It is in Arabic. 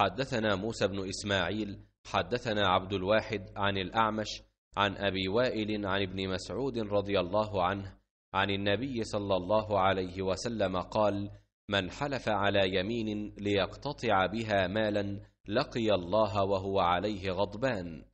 حدثنا موسى بن إسماعيل حدثنا عبد الواحد عن الأعمش عن أبي وائل عن ابن مسعود رضي الله عنه عن النبي صلى الله عليه وسلم قال من حلف على يمين ليقتطع بها مالا لقي الله وهو عليه غضبان